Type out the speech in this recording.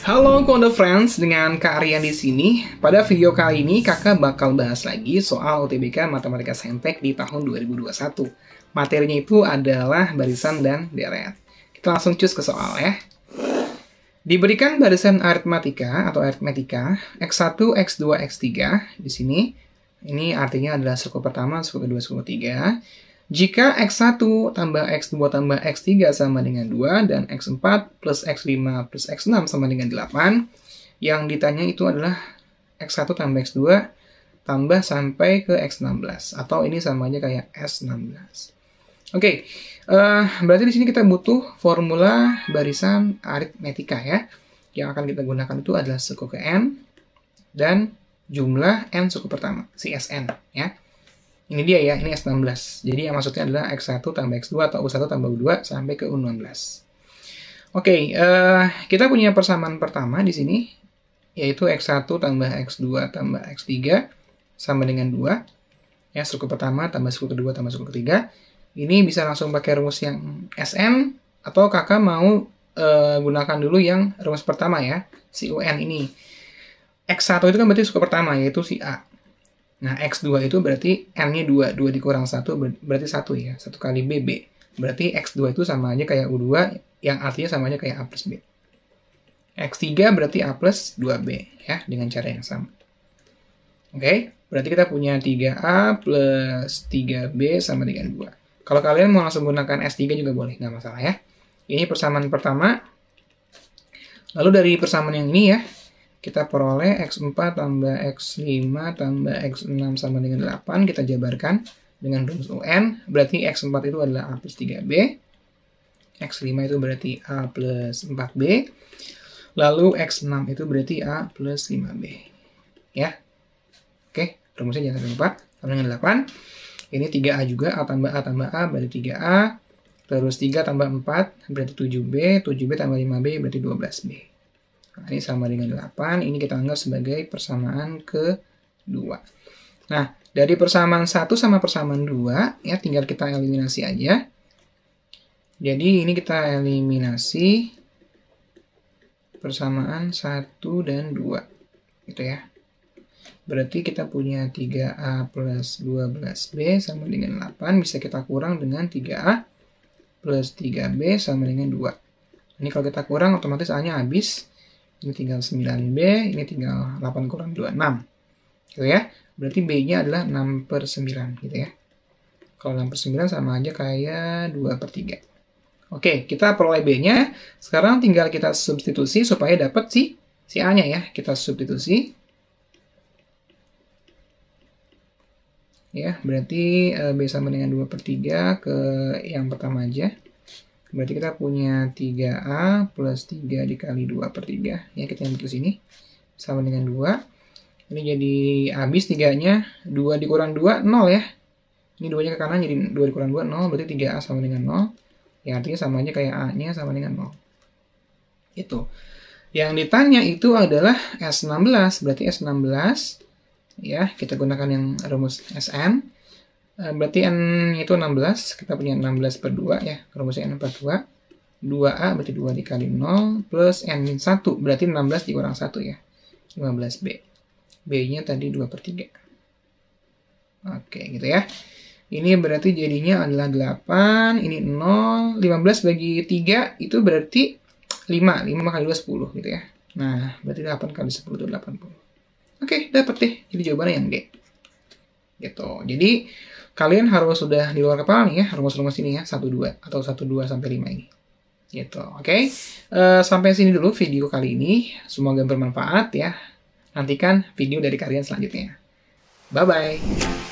Halo Kondo Friends, dengan Kak Rian di sini. Pada video kali ini, kakak bakal bahas lagi soal UTBK Matematika Saintek di tahun 2021. Materinya itu adalah barisan dan deret. Kita langsung cus ke soal ya. Diberikan barisan aritmatika atau aritmetika X1, X2, X3 di sini. Ini artinya adalah suku pertama, suku kedua, suku ketiga jika X1 tambah X2 tambah X3 sama dengan 2 dan X4 plus X5 plus X6 sama dengan 8, yang ditanya itu adalah X1 tambah X2 tambah sampai ke X16 atau ini sama aja kayak S16. Oke, okay, uh, eh, berarti di sini kita butuh formula barisan aritmetika ya. Yang akan kita gunakan itu adalah suku ke n dan jumlah n suku pertama, si Sn ya. Ini dia ya, ini S16. Jadi yang maksudnya adalah X1 tambah X2 atau U1 tambah U2 sampai ke u 16 Oke, okay, uh, eh, kita punya persamaan pertama di sini, yaitu X1 tambah X2 tambah X3 sama dengan 2. Ya, suku pertama tambah suku kedua tambah suku ketiga. Ini bisa langsung pakai rumus yang SN, atau kakak mau uh, gunakan dulu yang rumus pertama ya, si UN ini. X1 itu kan berarti suku pertama, yaitu si A. Nah, X2 itu berarti N-nya 2. 2 dikurang 1 berarti 1 ya. 1 kali BB. Berarti X2 itu sama aja kayak U2 yang artinya sama aja kayak A plus B. X3 berarti A plus 2B ya dengan cara yang sama. Oke, okay? berarti kita punya 3A plus 3B sama dengan 2. Kalau kalian mau langsung gunakan S3 juga boleh, nggak masalah ya. Ini persamaan pertama. Lalu dari persamaan yang ini ya, kita peroleh X4 tambah X5 tambah X6 sama dengan 8. Kita jabarkan dengan rumus UN. Berarti X4 itu adalah A plus 3B. X5 itu berarti A plus 4B. Lalu X6 itu berarti A plus 5B. Ya. Oke, rumusnya jangan sampai lupa. Sama dengan 8. Ini 3A juga. A tambah A tambah A berarti 3A. Terus 3 tambah 4 berarti 7B. 7B tambah 5B berarti 12B ini sama dengan 8. Ini kita anggap sebagai persamaan kedua. Nah, dari persamaan 1 sama persamaan 2, ya tinggal kita eliminasi aja. Jadi ini kita eliminasi persamaan 1 dan 2. Gitu ya. Berarti kita punya 3A plus 12B sama dengan 8. Bisa kita kurang dengan 3A plus 3B sama dengan 2. Ini kalau kita kurang otomatis A-nya habis. Ini tinggal 9B, ini tinggal 8 kurang 2, 6. Gitu ya. Berarti B-nya adalah 6 per 9 gitu ya. Kalau 6 per 9 sama aja kayak 2 per 3. Oke, kita peroleh B-nya. Sekarang tinggal kita substitusi supaya dapat si, si A-nya ya. Kita substitusi. Ya, berarti eh, B sama dengan 2 per 3 ke yang pertama aja. Berarti kita punya 3A plus 3 dikali 2 per 3. Ya, kita yang di sini. Sama dengan 2. Ini jadi habis 3-nya. 2 dikurang 2, 0 ya. Ini 2-nya ke kanan jadi 2 dikurang 2, 0. Berarti 3A sama dengan 0. Ya, artinya sama aja kayak A-nya sama dengan 0. Itu. Yang ditanya itu adalah S16. Berarti S16, ya, kita gunakan yang rumus SN Eh, berarti N itu 16, kita punya 16 per 2 ya, rumusnya N per 2. 2A berarti 2 dikali 0, plus N min 1, berarti 16 dikurang 1 ya, 15B. B-nya tadi 2 per 3. Oke, gitu ya. Ini berarti jadinya adalah 8, ini 0, 15 bagi 3 itu berarti 5, 5 kali 2 10 gitu ya. Nah, berarti 8 kali 10 itu 80. Oke, dapet deh. Jadi jawabannya yang D gitu. Jadi kalian harus sudah di luar kepala nih ya rumus-rumus ini ya 1 2 atau 1 2 sampai 5 ini. Gitu. Oke. Okay? Uh, eh, sampai sini dulu video kali ini. Semoga bermanfaat ya. Nantikan video dari kalian selanjutnya. Bye bye.